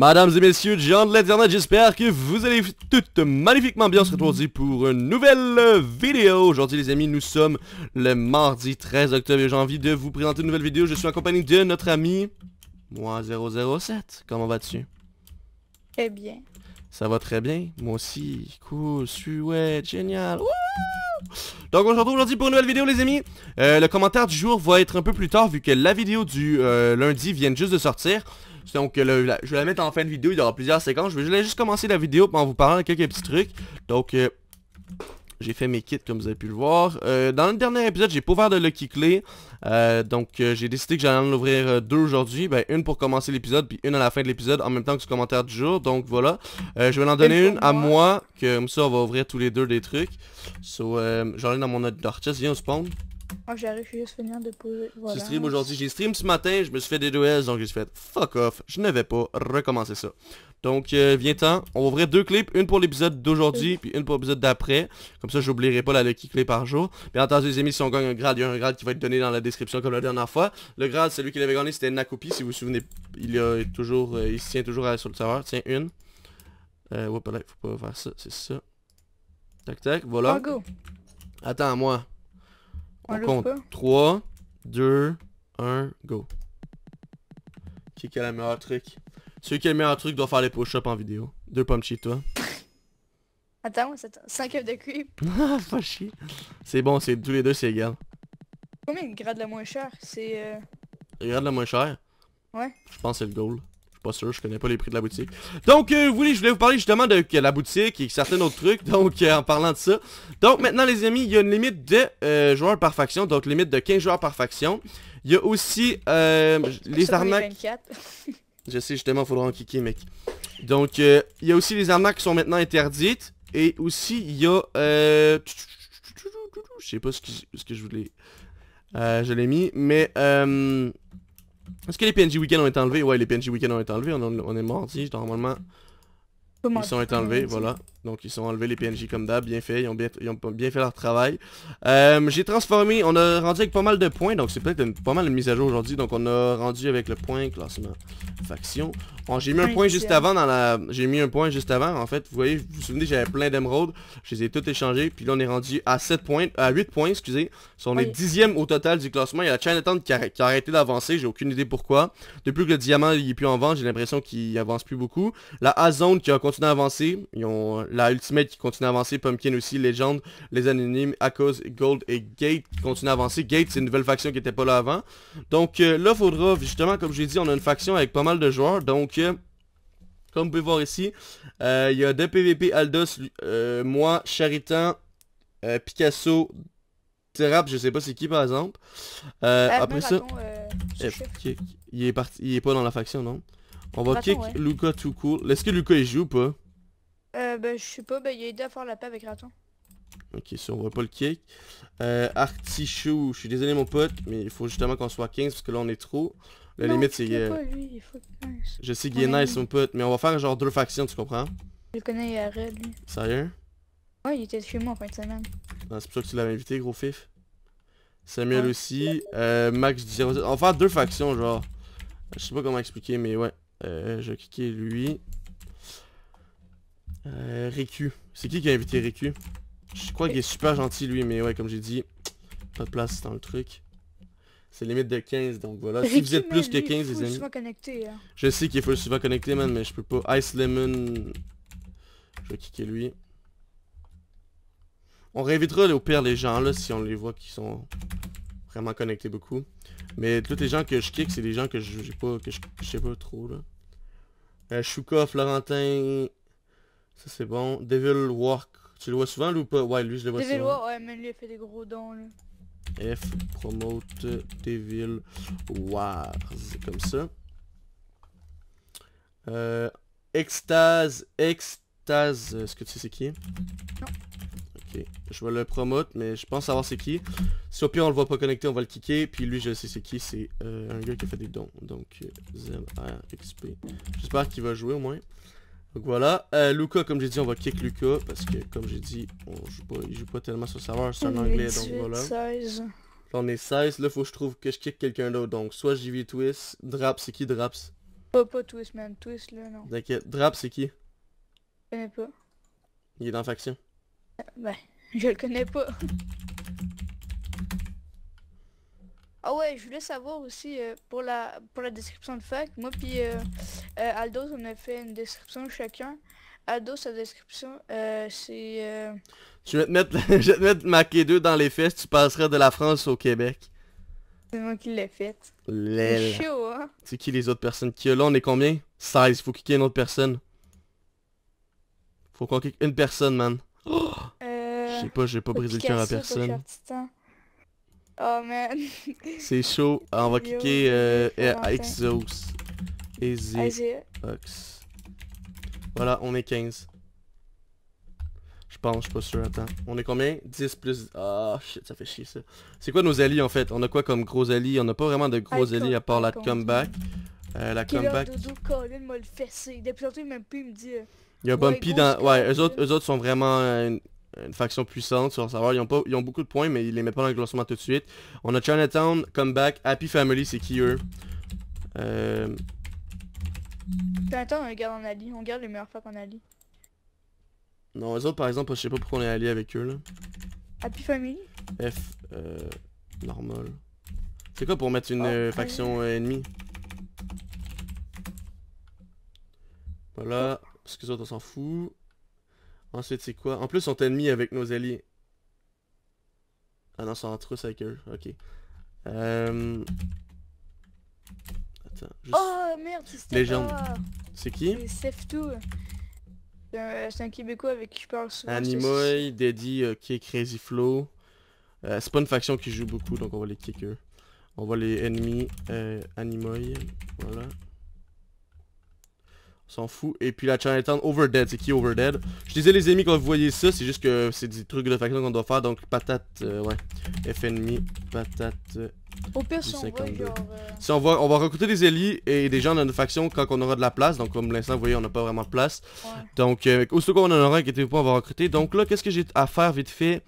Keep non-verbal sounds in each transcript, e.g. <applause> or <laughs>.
Mesdames et messieurs, gens de l'Internet, j'espère que vous allez toutes magnifiquement bien se retrouver pour une nouvelle vidéo. Aujourd'hui les amis, nous sommes le mardi 13 octobre et j'ai envie de vous présenter une nouvelle vidéo. Je suis en compagnie de notre ami, moi 007. Comment vas-tu? Très eh bien. Ça va très bien, moi aussi. Cool, ouais, génial. Donc on se retrouve aujourd'hui pour une nouvelle vidéo les amis euh, Le commentaire du jour va être un peu plus tard vu que la vidéo du euh, lundi vient juste de sortir donc euh, je vais la mettre en fin de vidéo, il y aura plusieurs séquences. Je vais juste commencer la vidéo en vous parlant de quelques petits trucs. Donc euh, j'ai fait mes kits comme vous avez pu le voir. Euh, dans le dernier épisode, j'ai pas ouvert de Lucky Clé donc j'ai décidé que j'allais en ouvrir deux aujourd'hui. Ben, une pour commencer l'épisode, puis une à la fin de l'épisode en même temps que ce commentaire du jour. Donc voilà. je vais en donner une à moi. Que, comme ça, on va ouvrir tous les deux des trucs. So, j'en ai dans mon d'artiste. Viens au spawn. Ah j'arrive, juste finir de poser. Voilà. stream aujourd'hui. J'ai stream ce matin, je me suis fait des duels, donc j'ai fait fuck off. Je ne vais pas recommencer ça. Donc, euh, viens temps, On va deux clips, une pour l'épisode d'aujourd'hui, puis une pour l'épisode d'après. Comme ça, j'oublierai pas la lucky clé par jour. Bien entendu, les amis, si on gagne un grade, il y a un grade qui va être donné dans la description comme la dernière fois. Le grade, celui qui l'avait gagné, c'était Nakupi. Si vous vous souvenez, il, a toujours, euh, il se tient toujours sur le serveur. Tiens, une. Euh, là, faut pas faire ça, c'est ça. Tac, tac, voilà. Ah, Attends, moi compte. 3, 2, 1, go. Qui a le meilleur truc? Celui qui a le meilleur truc doit faire les push-ups en vidéo. Deux pommes chez toi. <laughs> Attends, c'est 5 œufs de cuivre. <laughs> chier. C'est bon, c'est tous les deux, c'est égal. Combien il grade le moins cher? C'est... Euh... Il grade le moins cher? Ouais. Je pense que c'est le goal pas sûr, je connais pas les prix de la boutique. Donc, euh, je voulais vous parler justement de la boutique et certains autres trucs, donc en parlant de ça. Donc maintenant les amis, il y a une limite de joueurs par faction, donc limite de 15 joueurs par faction. Il y a aussi les arnaques... je sais justement, faudra en kicker mec. Donc il y a aussi les arnaques qui sont maintenant interdites. Et aussi il y a... Je sais pas ce que, ce que je voulais... je l'ai mis, mais... Est-ce que les PNJ Weekend ont été enlevés Ouais, les PNJ Weekend ont été enlevés. On, est est mardi, normalement. ils ils sont enlevés, voilà. Donc ils sont enlevés les PNJ comme d'hab, bien fait, ils ont bien, fait leur travail. Euh, j'ai transformé, on a rendu avec pas mal de points, donc c'est peut-être pas mal de mise à jour aujourd'hui. Donc on a rendu avec le point classement faction. Bon, J'ai mis un point juste avant dans la. J'ai mis un point juste avant en fait. Vous voyez, vous vous souvenez, j'avais plein d'émeraudes. Je les ai toutes échangées. Puis là on est rendu à 7 points. à 8 points, excusez. on est dixième au total du classement. Il y a la Chinatown qui a, arrêté d'avancer. J'ai aucune idée pourquoi. Depuis que le diamant il est plus en vente, j'ai l'impression qu'il avance plus beaucoup. La A-Zone qui a continué à avancer. Ils ont la Ultimate qui continue à avancer, Pumpkin aussi, Legend, les anonymes, cause Gold et Gate qui continuent à avancer. Gate, c'est une nouvelle faction qui n'était pas là avant. Donc euh, là il faudra, justement, comme j'ai dit, on a une faction avec pas mal de joueurs. Donc, euh, comme vous pouvez voir ici, euh, il y a deux PVP, Aldos, moi, Charitan, Picasso, Terrap, je sais pas c'est qui par exemple. après ça... Eh, il, est parti, il est pas dans la faction, non on va kick Luca tout cool. Est-ce que Luca il joue ou pas euh, bah, je sais pas, bah, il a aidé à faire la paix avec Raton. Ok, si on voit pas le kick. Euh, Artichou, je suis désolé mon pote, mais il faut justement qu'on soit 15 parce que là on est trop. La limite c'est... il Faut... Je sais qu'il est nice mon pote, mais on va faire genre deux factions, tu comprends? Je connais Ça lui. Sérieux? Ouais, il était chez moi en fin de semaine. Ah, c'est pour ça que tu l'avais invité, gros fif. Samuel aussi. Euh, Max 0... On va faire deux factions genre. Je sais pas comment expliquer, mais ouais. Euh, je vais cliquer lui. Euh, C'est qui qui a invité Riku Je crois qu'il est super gentil lui, mais ouais, comme j'ai dit, pas de place dans le truc. C'est limite de 15, donc voilà. si vous êtes plus que 15, les amis. Hein. Je sais qu'il faut le souvent connecter, man, mais je peux pas. Ice Lemon. Je vais kicker lui. On réinvitera au père les gens là si on les voit qui sont vraiment connectés beaucoup. Mais tous les gens que je kick, c'est des gens que je pas que je, sais pas trop là. Euh, Shuka, Florentin, ça c'est bon. Devil Walk. Tu le vois souvent lui ou pas Ouais, lui je le vois souvent. Devil ouais, mais lui il fait des gros dons F promote Devil Wars. Comme ça. Euh, extase, extase. Est-ce que tu sais c'est qui Non. Ok. Je vais le promote, mais je pense savoir c'est qui. Si au pire on le voit pas connecté, on va le kicker. Puis lui, je sais c'est qui. C'est euh, un gars qui a fait des dons. Donc, euh, ZRXP. J'espère qu'il va jouer au moins. Donc voilà, euh, Luca, comme j'ai dit, on va kick Luca, parce que, comme j'ai dit, il joue pas tellement sur serveur, c'est en anglais, donc voilà. on est 16, là, faut que je trouve que je kick quelqu'un d'autre, donc soit JV Twist, Draps, c'est qui Draps Pas, pas Twist, man, Twist, là, non. d'accord Draps, c'est qui Je connais pas. Il est dans faction. Euh, ben, je le connais pas. <laughs> Ah ouais, je voulais savoir aussi euh, pour la pour la description de fac, moi puis euh, euh on a fait une description chacun. Aldo, sa description euh, c'est Je vais te mettre <laughs> je vais te mettre 2 dans les fesses, tu passerais de la France au Québec. C'est moi qui l'ai faite. C'est chaud hein. C'est qui les autres personnes qui là on est combien 16, faut qu'il y ait une autre personne. Faut qu'on quitte une personne man. je sais pas, j'ai pas brisé le cœur à personne. Oh man. <laughs> C'est chaud. on va cliquer euh, Exos. Easy. Voilà, on est 15. Je pense, je suis pas sûr. Attends. On est combien 10 plus... oh, shit, ça fait chier ça. C'est quoi nos alliés en fait On a quoi comme gros alliés On n'a pas vraiment de gros alliés à part la comeback. Euh, la comeback. il y a Bumpy dans... Ouais, eux autres, eux autres sont vraiment... Euh, une faction puissante sur le Ils ont, pas, ils ont beaucoup de points, mais ils les mettent pas dans le classement tout de suite. On a Chinatown, Comeback, Happy Family, c'est qui eux euh... Attends, on garde en Ali, on garde les meilleurs facs en Ali. Non, les autres par exemple, je sais pas pourquoi on est allié avec eux là. Happy Family F, euh, normal. C'est quoi pour mettre une ah, euh, faction euh, ennemie Voilà, parce que les autres on s'en fout. Ensuite, c'est quoi En plus, on est ennemis avec nos alliés. Ah non, c'est sont truc avec eux. Ok. Euh... Oh merde, c'est Légende. C'est qui C'est euh, C'est un, Québécois avec qui je parle souvent. Animoy, Daddy, ok, euh, Crazy Flow. Euh, c'est pas une faction qui joue beaucoup, donc on va les kicker. On voit les ennemis. Euh, Animoy. Voilà. S'en fout. Et puis la Chinatown Overdead. C'est qui Overdead Je disais les ennemis quand vous voyez ça, c'est juste que c'est des trucs de faction qu'on doit faire. Donc patate, euh, ouais. FNMI, patate. Euh, au pire, si on, voit, euh, si on va, recruter des élites et des gens dans notre faction quand on aura de la place. Donc comme l'instant, vous voyez, on n'a pas vraiment de place. Donc, au second qu'on en aura, inquiétez-vous pas, on va recruter. Donc là, qu'est-ce que j'ai à faire vite fait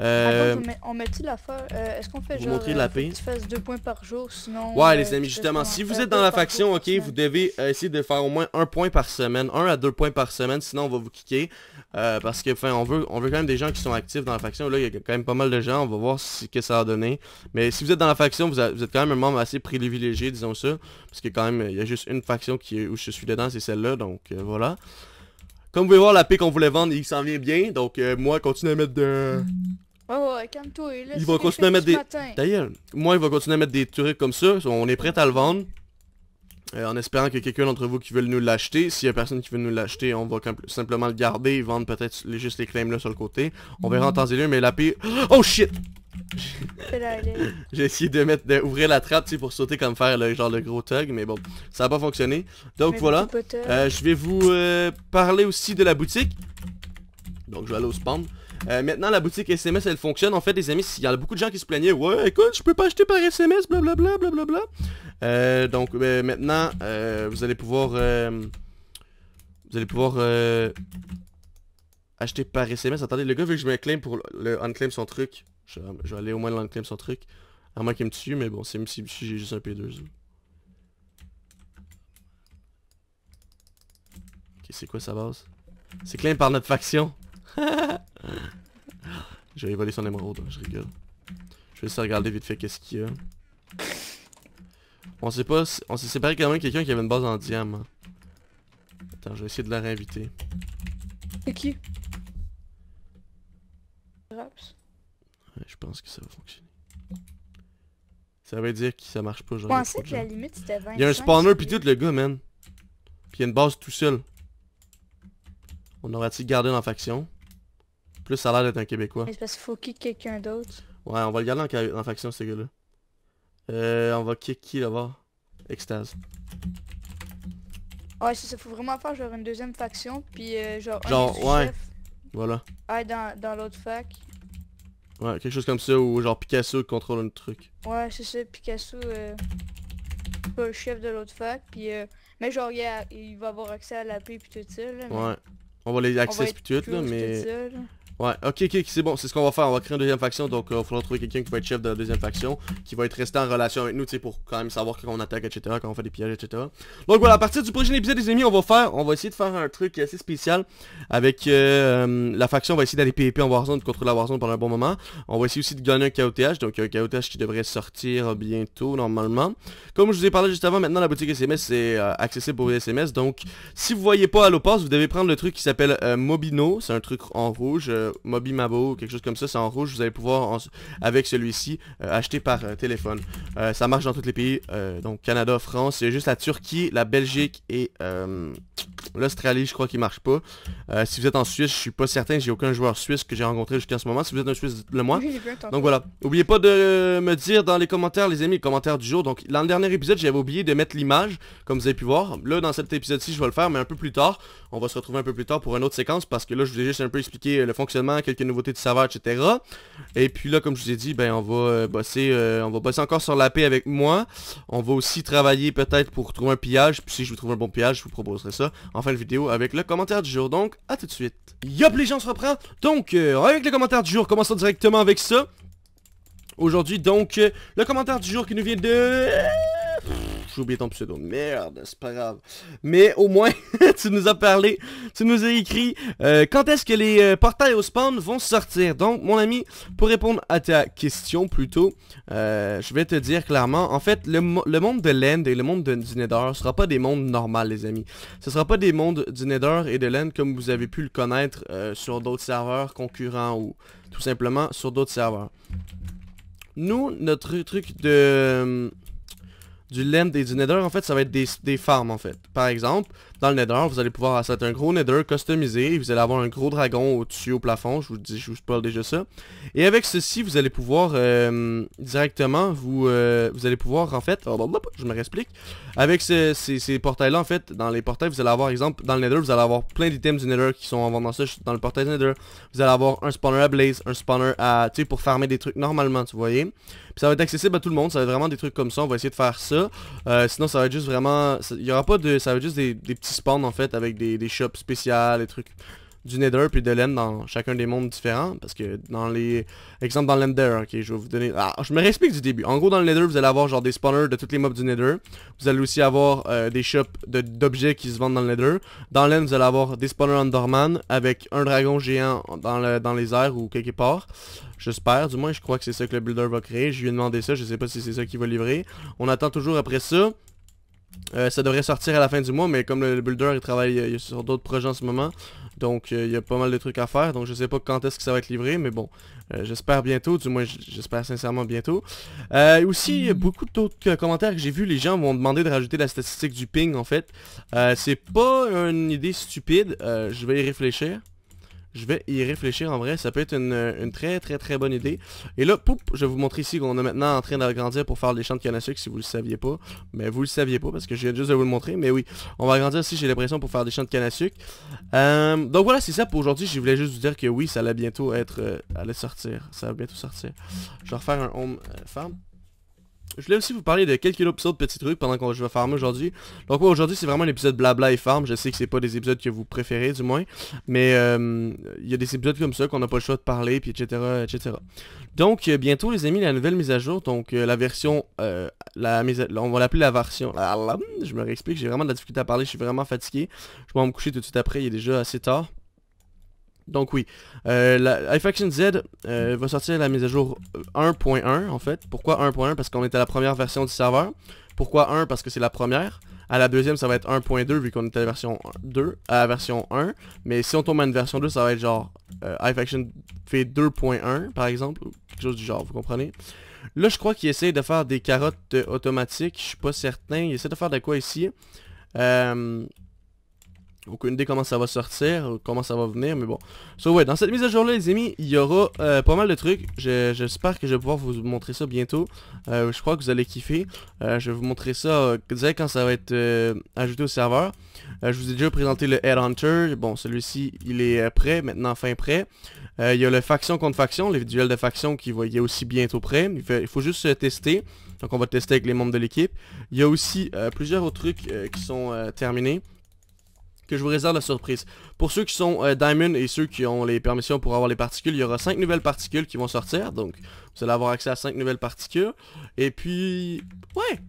euh... on met la fin euh, Est-ce qu'on fait genre... Montrer euh, la paix. Tu fasses deux points par jour, sinon... Ouais, euh, les amis, justement, si vous êtes dans la faction, ok, vous devez essayer de faire au moins un point par semaine, un à deux points par semaine, sinon on va vous kicker. parce que, enfin, on veut, on veut quand même des gens qui sont actifs dans la faction. Là, il y a quand même pas mal de gens, on va voir ce que ça a donné. Mais si vous êtes dans la faction, vous, êtes quand même un membre assez privilégié, disons ça. Parce que quand même, il y a juste une faction qui, où je suis dedans, c'est celle-là, donc voilà. Comme vous pouvez voir, la paix qu'on voulait vendre, il s'en vient bien. Donc, euh, moi, continue à mettre de... Ouais, ouais, calme-toi, Il va continuer à mettre des... D'ailleurs, moi, il va continuer à mettre des trucs comme ça. On est prêt à le vendre. Euh, en espérant que quelqu'un d'entre vous qui veut nous l'acheter. S'il y a personne qui veut nous l'acheter, on va simplement le garder et vendre peut-être juste les claims là sur le côté. On verra mm. en temps et lieu, mais la paix... Oh shit! J'ai essayé de mettre, d'ouvrir la trappe, pour sauter comme faire le, genre le gros tug, mais bon, ça n'a pas fonctionné. Donc voilà, euh, je vais vous euh, parler aussi de la boutique. Donc je vais aller au spam. Euh, maintenant, la boutique SMS, elle fonctionne. En fait, les amis, il y a beaucoup de gens qui se plaignaient. Ouais, écoute, je peux pas acheter par SMS, blablabla, blablabla. Euh, donc, ben, maintenant, vous allez pouvoir... vous allez pouvoir... acheter par SMS. Attendez, le gars veut que je me claim pour le unclaim son truc. Je, vais aller au moins le sur son truc. À moins qu'il me tue, mais bon, c'est si j'ai juste un P2. Ok, c'est quoi sa base C'est claim par notre faction <laughs> Je vais son émeraude, hein, je rigole. Je vais essayer de regarder vite fait qu'est-ce qu'il y a. On sait pas, on s'est séparé quand même quelqu'un qui avait une base en diamant. Hein. Attends, je vais essayer de la réinviter. C'est qui Raps je pense que ça va fonctionner. Ça veut dire que ça marche pas. Je pensais que la limite c'était 20. Il y a un spawner pis tout le gars, man. Pis il y a une base tout seul. On aurait il gardé la faction? Plus ça a l'air d'être un Québécois. Mais c'est parce qu'il faut kick quelqu'un d'autre. Ouais, on va le garder en, faction, ce gars-là. Euh, on va kick qui là-bas? Extase. Ouais, ça. Faut vraiment faire genre une deuxième faction, puis genre, euh, genre un ouais. Chef. Voilà. Ah, dans, dans l'autre fac. Ouais, quelque chose comme ça, ou genre Picasso contrôle un truc. Ouais, c'est ça, Picasso, euh, pas le chef de l'autre fac, puis euh, mais genre, il, va avoir accès à la paix puis tout ça, là, Ouais, on va les accès puis tout, là, mais... Ouais, ok, ok, c'est bon, c'est ce qu'on va faire. On va créer une deuxième faction, donc il euh, va faudra trouver quelqu'un qui va être chef de la deuxième faction, qui va être resté en relation avec nous, tu sais, pour quand même savoir quand on attaque, etc., quand on fait des pillages, etc. Donc voilà, à partir du prochain épisode, les amis, on va faire, on va essayer de faire un truc assez spécial avec euh, la faction. On va essayer d'aller PvP en Warzone, de contrôler la Warzone pendant un bon moment. On va essayer aussi de gagner un KOTH, donc un KOTH qui devrait sortir bientôt, normalement. Comme je vous ai parlé juste avant, maintenant la boutique SMS est euh, accessible pour les SMS, donc si vous voyez pas à l'opas, vous devez prendre le truc qui s'appelle Mobino, c'est un truc en rouge euh, Moby Mabo ou quelque chose comme ça, c'est en rouge, vous allez pouvoir, avec celui-ci, euh, acheter par euh, téléphone. ça marche dans tous les pays, donc Canada, France, il juste la Turquie, la Belgique et l'Australie, je crois, qu'il marche pas. si vous êtes en Suisse, je suis pas certain, j'ai aucun joueur suisse que j'ai rencontré jusqu'à ce moment. Si vous êtes un Suisse, le moi. Donc voilà, n'oubliez pas de me dire dans les commentaires, les amis, les commentaires du jour. Donc dans le dernier épisode, j'avais oublié de mettre l'image, comme vous avez pu voir. Là, dans cet épisode-ci, je vais le faire, mais un peu plus tard. On va se retrouver un peu plus tard pour une autre séquence parce que là, je vous ai juste un peu expliqué le fonctionnement quelques nouveautés de savoir etc. Et puis là, comme je vous ai dit, ben, on va euh, bosser euh, on va bosser encore sur la paix avec moi. On va aussi travailler peut-être pour trouver un pillage. Puis si je vous trouve un bon pillage, je vous proposerai ça en fin de vidéo avec le commentaire du jour. Donc, à tout de suite. Yop, les gens, se reprend. Donc, euh, avec le commentaire du jour, commençons directement avec ça. Aujourd'hui, donc, le commentaire du jour qui nous vient de j'ai oublié ton pseudo. Merde, c'est pas grave. Mais au moins, <laughs> tu nous as parlé, tu nous as écrit euh, quand est-ce que les euh, portails au spawn vont sortir. Donc, mon ami, pour répondre à ta question plutôt, euh, je vais te dire clairement, en fait, le, monde de l'End et le monde de, du Nether sera pas des mondes normaux, les amis. Ce sera pas des mondes du Nether et de l'End comme vous avez pu le connaître sur d'autres serveurs concurrents ou tout simplement sur d'autres serveurs. Nous, notre truc de... Hum, du land et du nether, en fait, ça va être des, des farms, en fait. Par exemple, dans le nether, vous allez pouvoir acheter un gros nether customisé, vous allez avoir un gros dragon au-dessus au plafond, je vous dis, je vous spoil déjà ça. Et avec ceci, vous allez pouvoir euh, directement, vous, euh, vous allez pouvoir en fait, je me réexplique, avec ces, portails-là en fait, dans les portails, vous allez avoir, exemple, dans le nether, vous allez avoir plein d'items du nether qui sont en vendant ça dans le portail du nether. Vous allez avoir un spawner à blaze, un spawner à, tu pour farmer des trucs normalement, tu voyez. Puis ça va être accessible à tout le monde, ça va être vraiment des trucs comme ça, on va essayer de faire ça. Euh, sinon, ça va être juste vraiment, il y aura pas de, ça va être juste des petits spawn en fait avec des, des shops spéciales, et trucs du nether puis de l'end dans chacun des mondes différents parce que dans les exemple dans l'ender ok je vais vous donner ah, je me réexplique du début en gros dans le nether vous allez avoir genre des spawners de toutes les mobs du nether vous allez aussi avoir euh, des shops d'objets qui se vendent dans le nether dans l'end vous allez avoir des spawners Enderman avec un dragon géant dans, le, dans les airs ou quelque part j'espère du moins je crois que c'est ça que le builder va créer je lui ai demandé ça je sais pas si c'est ça qu'il va livrer on attend toujours après ça euh, ça devrait sortir à la fin du mois, mais comme le builder il travaille sur d'autres projets en ce moment, donc euh, il y a pas mal de trucs à faire. Donc je sais pas quand est-ce que ça va être livré, mais bon, euh, j'espère bientôt, du moins j'espère sincèrement bientôt. aussi, il y a beaucoup d'autres commentaires que j'ai vus, les gens m'ont demandé de rajouter la statistique du ping en fait. C'est pas une idée stupide, je vais y réfléchir. Je vais y réfléchir en vrai, ça peut être une, très très très bonne idée. Et là, poup, je vais vous montrer ici qu'on est maintenant en train d'agrandir pour faire des champs de canne à sucre si vous le saviez pas. Mais vous le saviez pas parce que je viens juste de vous le montrer. Mais oui, on va agrandir si j'ai l'impression, pour faire des champs de canne à sucre. Euh, donc voilà, c'est ça pour aujourd'hui. Je voulais juste vous dire que oui, ça allait bientôt être... Euh, allait sortir. Ça va bientôt sortir. Je vais refaire un home euh, farm je voulais aussi vous parler de quelques autres petits trucs pendant que je vais farmer aujourd'hui. Donc ouais, aujourd'hui c'est vraiment un épisode blabla et farm. Je sais que c'est pas des épisodes que vous préférez du moins. Mais euh, il y a des épisodes comme ça qu'on n'a pas le choix de parler, puis etc. etc. Donc euh, bientôt les amis, la nouvelle mise à jour. Donc euh, la version... la mise On va l'appeler la version... je me réexplique, j'ai vraiment de la difficulté à parler, je suis vraiment fatigué. Je vais me coucher tout de suite après, il est déjà assez tard. Donc oui, euh, la, iFaction Z euh, va sortir la mise à jour 1.1 en fait. Pourquoi 1.1 Parce qu'on était à la première version du serveur. Pourquoi 1 Parce que c'est la première. À la deuxième, ça va être 1.2 vu qu'on était à la version 2, à la version 1. Mais si on tombe à une version 2, ça va être genre euh, iFaction fait 2.1 par exemple, quelque chose du genre, vous comprenez Là, je crois qu'il essaye de faire des carottes euh, automatiques, je suis pas certain. il essaie de faire de quoi ici euh, aucune idée comment ça va sortir, comment ça va venir, mais bon. So ouais, dans cette mise à jour là les amis, il y aura euh, pas mal de trucs. J'espère que je vais pouvoir vous montrer ça bientôt. Euh, je crois que vous allez kiffer. Euh, je vais vous montrer ça dès quand ça va être ajouté au serveur. je vous ai déjà présenté le Headhunter. Bon, celui-ci, il est prêt, maintenant enfin prêt. il y a le faction contre faction, les duels de faction qui va, est aussi bientôt prêt. il faut juste tester. Donc on va tester avec les membres de l'équipe. Il y a aussi plusieurs autres trucs qui sont terminés que je vous réserve la surprise. Pour ceux qui sont euh, Diamond et ceux qui ont les permissions pour avoir les particules, il y aura 5 nouvelles particules qui vont sortir. Donc, vous allez avoir accès à 5 nouvelles particules. Et puis, ouais.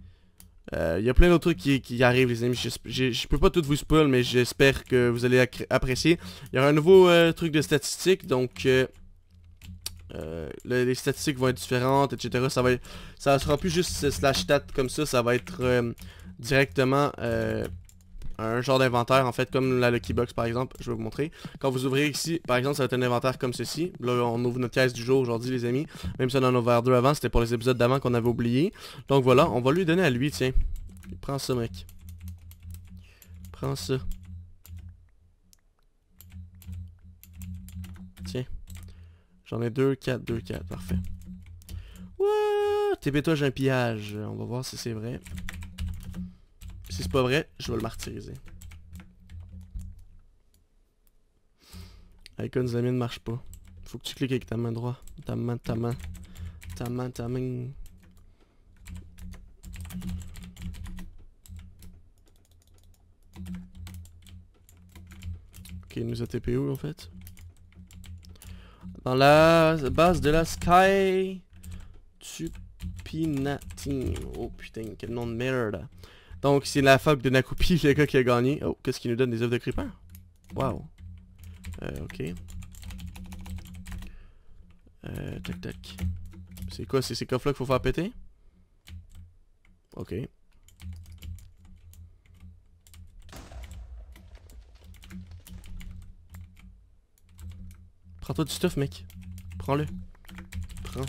Euh, il y a plein d'autres trucs qui, arrivent, les amis. Je peux pas tout vous spoil, mais j'espère que vous allez apprécier. Il y aura un nouveau euh, truc de statistiques. Donc... les statistiques vont être différentes, etc. Ça va ça sera plus juste slash stat comme ça, ça va être directement un genre d'inventaire, en fait, comme la Lucky Box par exemple, je vais vous montrer. Quand vous ouvrez ici, par exemple, ça va être un inventaire comme ceci. Là, on ouvre notre caisse du jour aujourd'hui, les amis. Même si on en a ouvert deux avant, c'était pour les épisodes d'avant qu'on avait oublié. Donc voilà, on va lui donner à lui, tiens. Prends ça, mec. Prends ça. Tiens. J'en ai deux, quatre, deux, quatre. Parfait. What? TP toi, j'ai un pillage. On va voir si c'est vrai. Si c'est pas vrai, je vais le martyriser. Icon amis ne marche pas. Faut que tu cliques avec ta main droite. Ta main, ta main. Ta main, ta main. Ok, nous a où en fait. Dans la base de la Sky... Tupinatine. Oh putain, quel nom de merde. Donc, c'est la fac de Nakupi, <laughs> le gars qui a gagné. Oh, qu'est-ce qu'il nous donne des œufs de creeper Wow. Euh, ok. Euh, tac tac. C'est quoi, c'est ces coffres-là qu'il faut faire péter Ok. Prends-toi du stuff, mec. Prends-le. Prends.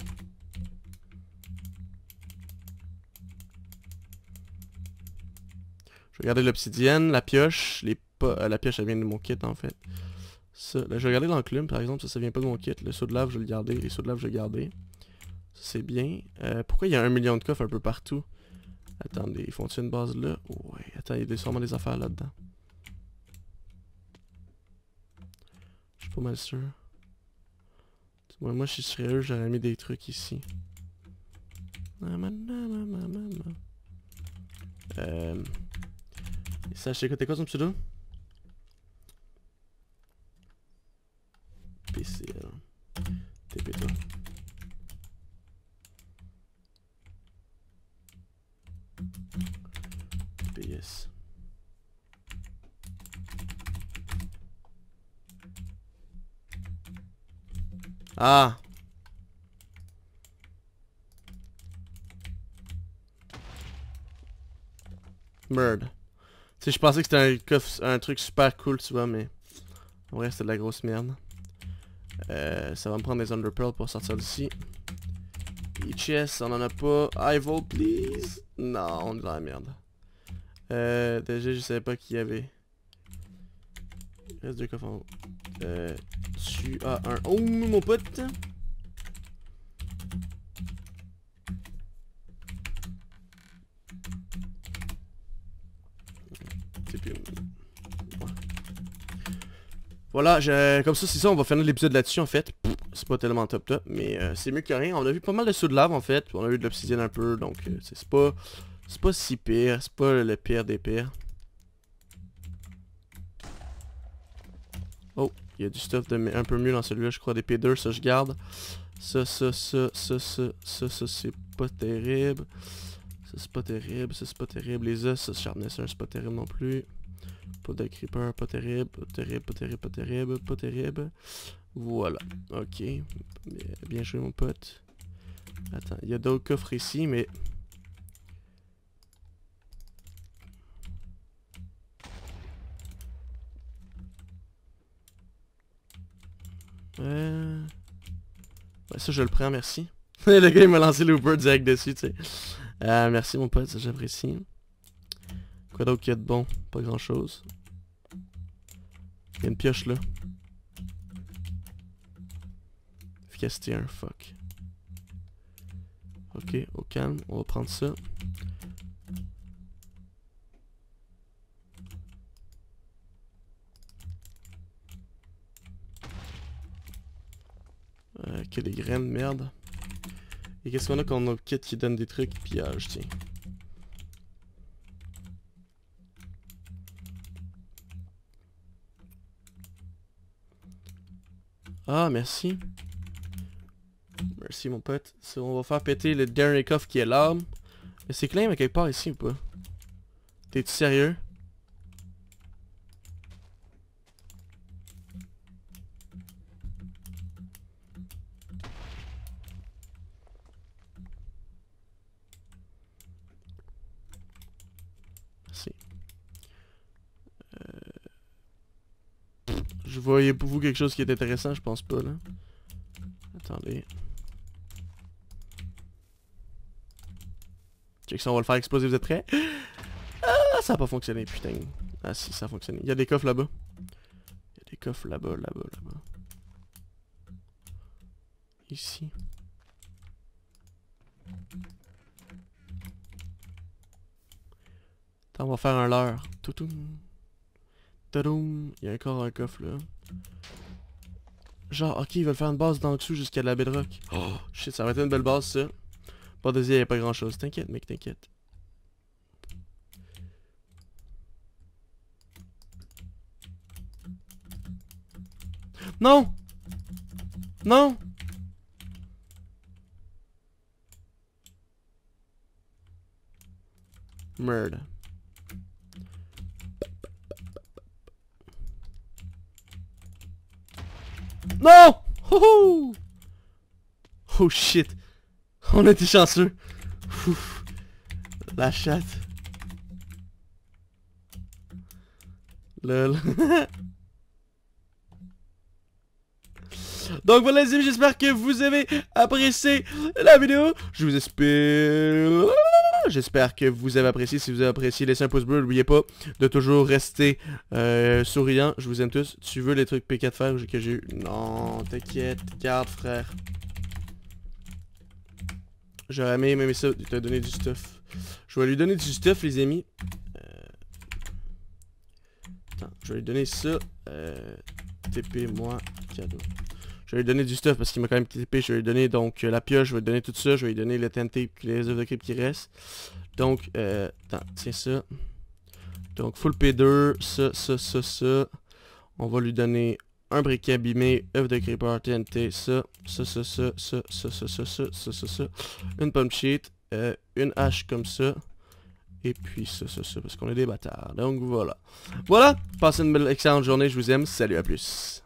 Regardez l'obsidienne, la pioche, euh, la pioche, elle vient de mon kit en fait. je vais regarder l'enclume par exemple, ça, ça vient pas de mon kit. Le saut de lave, je vais le garder. Les sauts de lave, je vais le garder. c'est bien. Euh, pourquoi il y a un million de coffres un peu partout Attendez, ils font-ils une base là Ouais, attends, il y a sûrement des affaires là-dedans. Je suis pas mal sûr. moi, si je serais eux, j'aurais mis des trucs ici. Euh... Sen şirkete kaç sürdü? PC do tp TP2. PS. Ah! Bird. sais, je pensais que c'était un, un, truc super cool, tu vois, mais... En reste, de la grosse merde. Euh, ça va me prendre des Under pour sortir d'ici. HS on en a pas. Ivo, please! Non, on est dans la merde. Euh, déjà, je savais pas qu'il y avait. reste deux coffres en haut. Euh, tu as un... Oh, mon pote! Voilà, comme ça, c'est ça, on va finir l'épisode là-dessus, en fait. C'est pas tellement top top, mais euh, c'est mieux que rien. On a vu pas mal de sous de lave, en fait. On a eu de l'obsidienne un peu, donc euh, c'est pas... C'est pas si pire, c'est pas le pire des pires. Oh, il y a du stuff un peu mieux dans celui-là, je crois, des P2, ça je garde. Ça, ça, ça, ça, ça, ça, c'est pas terrible. Ça, c'est pas terrible, ça, c'est pas terrible. Les os, ça, c'est pas terrible non plus. Pas de creeper, pas terrible, pas terrible, pas terrible, pas terrible, pas terrible. Voilà. Ok. Bien joué mon pote. Attends, il y a d'autres coffres ici, mais... Euh... Ouais, ça je le prends, merci. <laughs> le gars il m'a lancé le direct dessus, tu sais. Euh, merci mon pote, ça j'apprécie. Quoi d'autre de bon Pas grand chose. Il y a une pioche là. Efficacité 1, fuck. Ok, au calme, on va prendre ça. Euh, des graines, merde. Et qu'est-ce qu'on a qu'on a kit qui donne des trucs Pillage, tiens. Ah, merci. Merci, mon pote. On va faire péter le dernier coffre qui est l'arme. Mais c'est clair mais quelque part ici ou pas T'es-tu sérieux Je voyais pour vous quelque chose qui est intéressant, je pense pas, là. Attendez. Check ça, on va le faire exploser, vous êtes prêts Ah, ça a pas fonctionné, putain. Ah si, ça a fonctionné. Il y a des coffres là-bas. Il y a des coffres là-bas, là-bas, là-bas. Ici. Attends, on va faire un leurre. tout Tadoum, il y a encore un coffre là. Genre, ok, ils veulent faire une base dans le dessous jusqu'à la bedrock. Oh, shit, ça va être une belle base ça. Bon, désir, pas grand chose. T'inquiète, mec, t'inquiète. Non Non Merde. Non Oh, shit On a été chanceux La chatte Lol <laughs> Donc voilà les amis, j'espère que vous avez apprécié la vidéo. Je vous espère... J'espère que vous avez apprécié. Si vous avez apprécié, laissez un pouce bleu. N'oubliez pas de toujours rester euh, souriant. Je vous aime tous. Tu veux les trucs P4 fer que j'ai eu Non, t'inquiète. Garde frère. J'aurais aimé même ça de te donné du stuff. Je vais lui donner du stuff les amis. Euh, attends, je vais lui donner ça. Euh, TP moi cadeau. Je vais lui donner du stuff parce qu'il m'a quand même tp Je vais lui donner donc la pioche, je vais lui donner tout ça. Je vais lui donner le TNT les œufs de creep qui restent. Donc, euh, attends, tiens ça. Donc, full P2, ça, ça, ça, ça. On va lui donner un briquet abîmé, Œufs de creeper, TNT, ça, ça, ça, ça, ça, ça, ça, ça, ça, ça, ça, ça. Une pump sheet, une hache comme ça. Et puis ça, ça, ça, parce qu'on est des bâtards. Donc voilà. Voilà, passez une belle, excellente journée, je vous aime, salut, à plus.